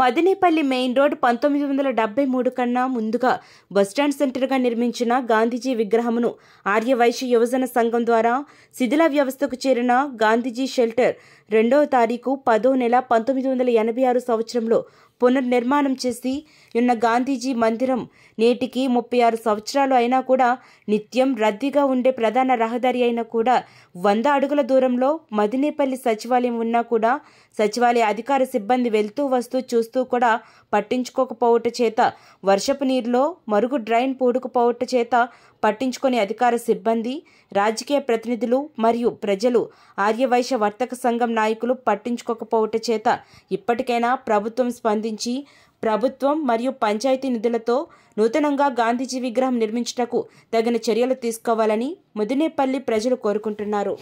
మదినేపల్లి main road పంతొమ్మిది వందల డెబ్బై మూడు కన్నా ముందుగా బస్టాండ్ సెంటర్గా నిర్మించిన గాంధీజీ విగ్రహమును ఆర్యవైశ్య యువజన సంఘం ద్వారా శిథిల వ్యవస్థకు చేరిన గాంధీజీ షెల్టర్ రెండవ తారీఖు పదో నెల పంతొమ్మిది వందల ఎనభై ఆరు సంవత్సరంలో పునర్నిర్మాణం చేసి ఉన్న గాంధీజీ మందిరం నేటికి ముప్పై ఆరు సంవత్సరాలు అయినా కూడా నిత్యం రద్దీగా ఉండే ప్రధాన రహదారి అయినా కూడా వంద అడుగుల దూరంలో మదినేపల్లి సచివాలయం ఉన్నా కూడా సచివాలయ అధికార సిబ్బంది వెళ్తూ వస్తూ చూస్తూ కూడా పట్టించుకోకపోవట చేత వర్షపు నీరులో మరుగు డ్రైన్ పూడుకుపోవట చేత పట్టించుకునే అధికార సిబ్బంది రాజకీయ ప్రతినిధులు మరియు ప్రజలు ఆర్యవైశ్య వర్తక సంఘం నాయకులు పట్టించుకోకపోవట చేత ఇప్పటికైనా ప్రభుత్వం స్పందించి ప్రభుత్వం మరియు పంచాయతీ నిధులతో నూతనంగా గాంధీజీ విగ్రహం నిర్మించుటకు తగిన చర్యలు తీసుకోవాలని ముదినేపల్లి ప్రజలు కోరుకుంటున్నారు